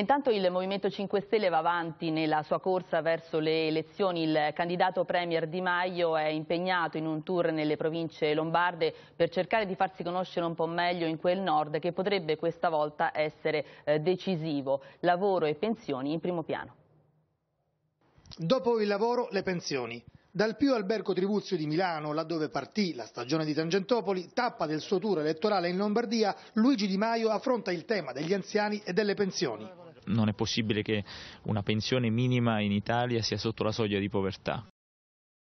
Intanto il Movimento 5 Stelle va avanti nella sua corsa verso le elezioni. Il candidato Premier Di Maio è impegnato in un tour nelle province lombarde per cercare di farsi conoscere un po' meglio in quel nord che potrebbe questa volta essere eh, decisivo. Lavoro e pensioni in primo piano. Dopo il lavoro, le pensioni. Dal più albergo Tribuzio di Milano, laddove partì la stagione di Tangentopoli, tappa del suo tour elettorale in Lombardia, Luigi Di Maio affronta il tema degli anziani e delle pensioni non è possibile che una pensione minima in Italia sia sotto la soglia di povertà.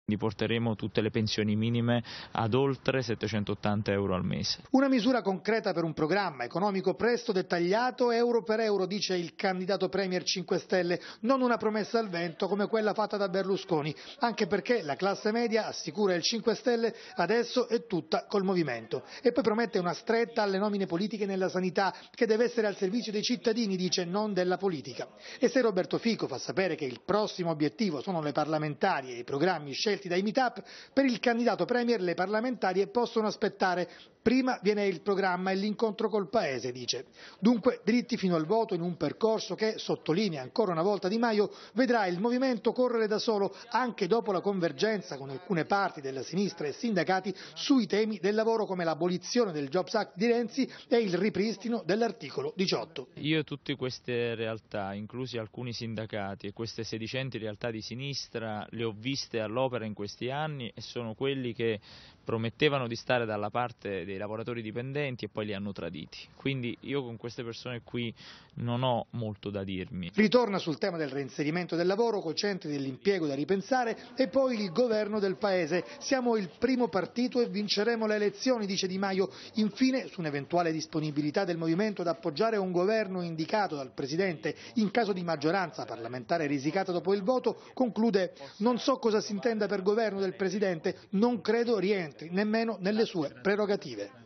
Quindi porteremo tutte le pensioni minime ad oltre 780 euro al mese. Una misura concreta per un programma economico presto dettagliato, euro per euro, dice il candidato Premier 5 Stelle, non una promessa al vento come quella fatta da Berlusconi, anche perché la classe media, assicura il 5 Stelle, adesso è tutta col movimento. E poi promette una stretta alle nomine politiche nella sanità, che deve essere al servizio dei cittadini, dice, non della politica. E se Roberto Fico fa sapere che il prossimo obiettivo sono le parlamentari e i programmi scelti, scelti dai meetup, per il candidato premier le parlamentarie possono aspettare Prima viene il programma e l'incontro col Paese, dice. Dunque dritti fino al voto in un percorso che, sottolinea ancora una volta Di Maio, vedrà il movimento correre da solo anche dopo la convergenza con alcune parti della sinistra e sindacati sui temi del lavoro come l'abolizione del Jobs Act di Renzi e il ripristino dell'articolo 18. Io tutte queste realtà, inclusi alcuni sindacati e queste sedicenti realtà di sinistra, le ho viste all'opera in questi anni e sono quelli che promettevano di stare dalla parte dei lavoratori dipendenti e poi li hanno traditi. Quindi io con queste persone qui non ho molto da dirmi. Ritorna sul tema del reinserimento del lavoro, coi centri dell'impiego da ripensare e poi il governo del paese. Siamo il primo partito e vinceremo le elezioni, dice Di Maio. Infine, su un'eventuale disponibilità del movimento ad appoggiare un governo indicato dal presidente in caso di maggioranza parlamentare risicata dopo il voto, conclude: "Non so cosa si intenda per governo del presidente, non credo rientri altri, nemmeno nelle sue prerogative.